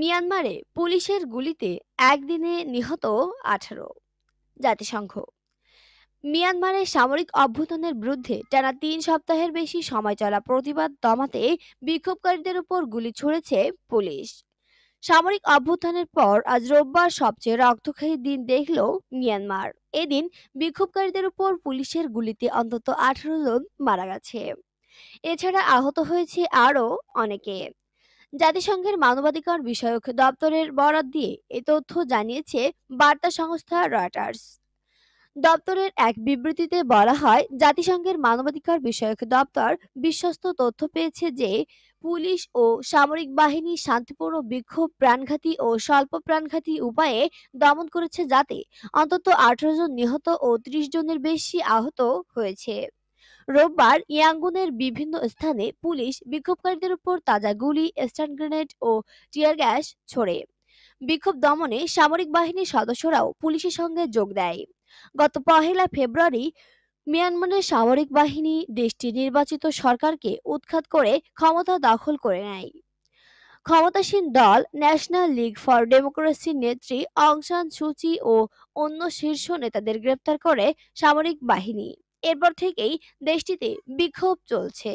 মিয়ানমারে পুলিশের গুলিতে একদিনে নিহত আঠারো জাতিসংঘ মিয়ানমারের সামরিক অভ্যুত্থানের বিরুদ্ধে টানা তিন সপ্তাহের বেশি সময় চলা প্রতিবাদ দমাতে বিক্ষোভকারীদের উপর গুলি ছুড়েছে পুলিশ সামরিক অভ্যুত্থানের পর আজ রোববার সবচেয়ে রক্তক্ষয়ী দিন দেখল মিয়ানমার এদিন বিক্ষোভকারীদের উপর পুলিশের গুলিতে অন্তত আঠারো জন মারা গেছে এছাড়া আহত হয়েছে আরও অনেকে জাতিসংঘের মানবাধিকার বিষয়ক দপ্তরের বরাত দিয়ে এ তথ্য জানিয়েছে বার্তা সংস্থা রয়টার্স দপ্তরের এক বিবৃতিতে বলা হয় জাতিসংঘের মানবাধিকার বিষয়ক দপ্তর বিশ্বস্ত তথ্য পেয়েছে যে পুলিশ ও সামরিক বাহিনী শান্তিপূর্ণ বিক্ষোভ প্রাণঘাতী ও স্বল্প প্রাণঘাতী উপায়ে দমন করেছে যাতে অন্তত আঠারো জন নিহত ও ত্রিশ জনের বেশি আহত হয়েছে রোববার ইয়াঙ্গুনের বিভিন্ন স্থানে পুলিশ বিক্ষোভকারীদের উপর তাজা গুলি স্টান গ্রেনেড ও টিয়ার গ্যাস ছড়ে বিক্ষোভ দমনে সামরিক বাহিনীর সদস্যরাও পুলিশের সঙ্গে যোগ দেয় গত পহেলা ফেব্রুয়ারি মিয়ানমারের সামরিক বাহিনী দেশটির নির্বাচিত সরকারকে উৎখাত করে ক্ষমতা দখল করে নেয় ক্ষমতাসীন দল ন্যাশনাল লীগ ফর ডেমোক্রেসির নেত্রী অং সান সুচি ও অন্য শীর্ষ নেতাদের গ্রেপ্তার করে সামরিক বাহিনী এরপর থেকেই দেশটিতে বিক্ষোভ চলছে